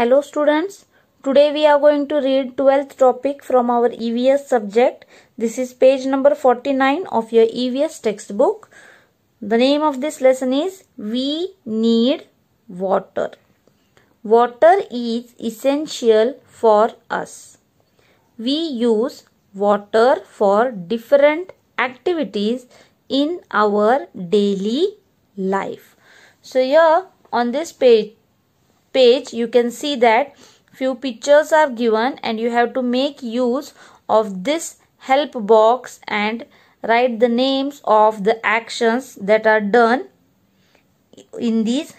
Hello students, today we are going to read 12th topic from our EVS subject. This is page number 49 of your EVS textbook. The name of this lesson is We Need Water. Water is essential for us. We use water for different activities in our daily life. So here on this page page you can see that few pictures are given and you have to make use of this help box and write the names of the actions that are done in these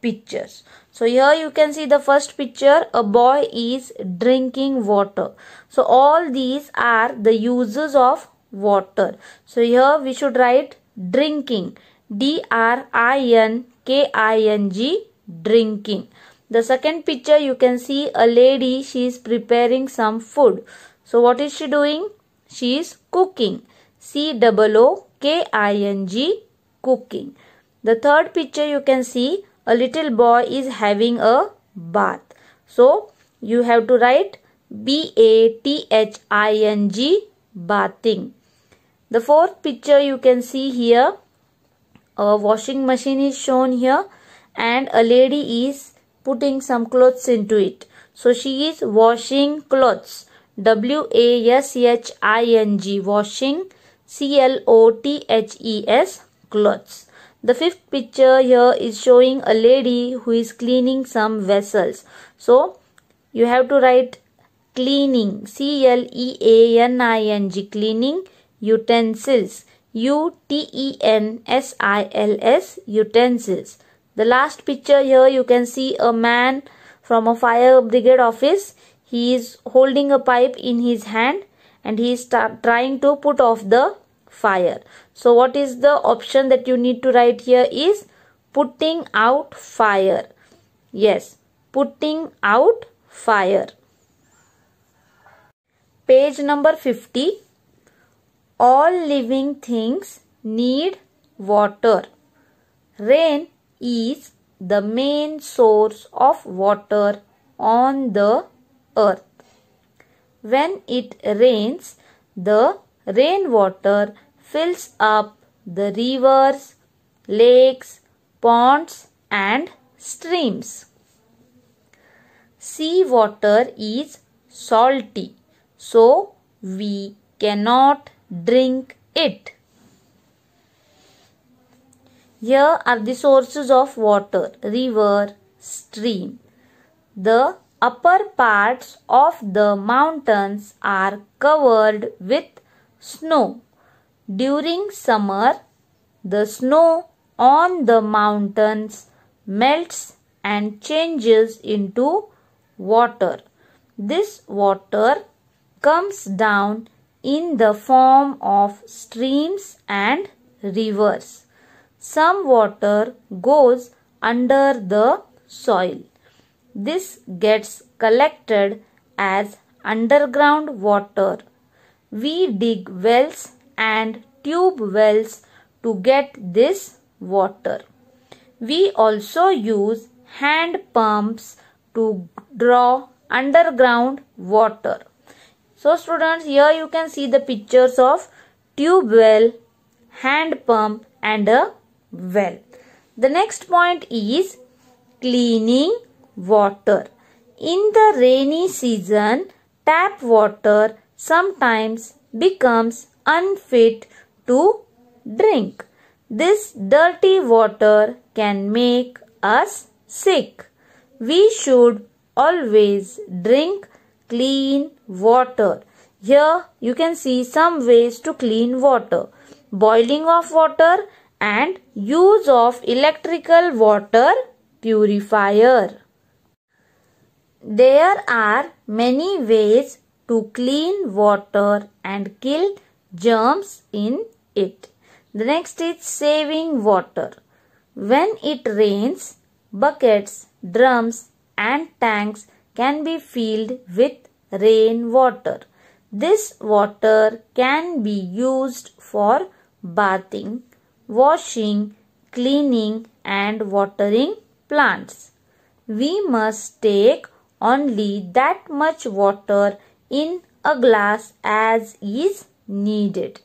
pictures. So here you can see the first picture a boy is drinking water. So all these are the uses of water. So here we should write drinking D R I N K I N G drinking. The second picture you can see a lady she is preparing some food. So what is she doing? She is cooking. C double O K I N G cooking. The third picture you can see a little boy is having a bath. So you have to write B A T H I N G bathing. The fourth picture you can see here a washing machine is shown here and a lady is putting some clothes into it. So she is washing clothes. W A S H I N G washing C L O T H E S clothes. The fifth picture here is showing a lady who is cleaning some vessels. So you have to write cleaning C L E A N I N G cleaning utensils U T E N S I L S utensils. The last picture here you can see a man from a fire brigade office. He is holding a pipe in his hand and he is trying to put off the fire. So what is the option that you need to write here is putting out fire. Yes, putting out fire. Page number 50. All living things need water. Rain is the main source of water on the earth. When it rains, the rainwater fills up the rivers, lakes, ponds and streams. Sea water is salty, so we cannot drink it. Here are the sources of water, river, stream. The upper parts of the mountains are covered with snow. During summer, the snow on the mountains melts and changes into water. This water comes down in the form of streams and rivers some water goes under the soil. This gets collected as underground water. We dig wells and tube wells to get this water. We also use hand pumps to draw underground water. So students here you can see the pictures of tube well, hand pump and a well. The next point is cleaning water. In the rainy season, tap water sometimes becomes unfit to drink. This dirty water can make us sick. We should always drink clean water. Here you can see some ways to clean water. Boiling of water and use of electrical water purifier. There are many ways to clean water and kill germs in it. The next is saving water. When it rains, buckets, drums and tanks can be filled with rainwater. This water can be used for bathing washing, cleaning and watering plants. We must take only that much water in a glass as is needed.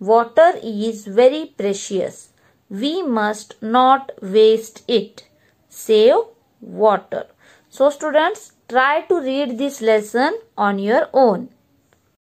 Water is very precious. We must not waste it. Save water. So students, try to read this lesson on your own.